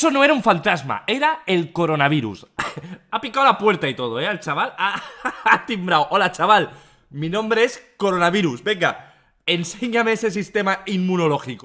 Eso no era un fantasma, era el coronavirus. ha picado la puerta y todo, ¿eh? El chaval ha, ha timbrado. Hola, chaval, mi nombre es coronavirus. Venga, enséñame ese sistema inmunológico.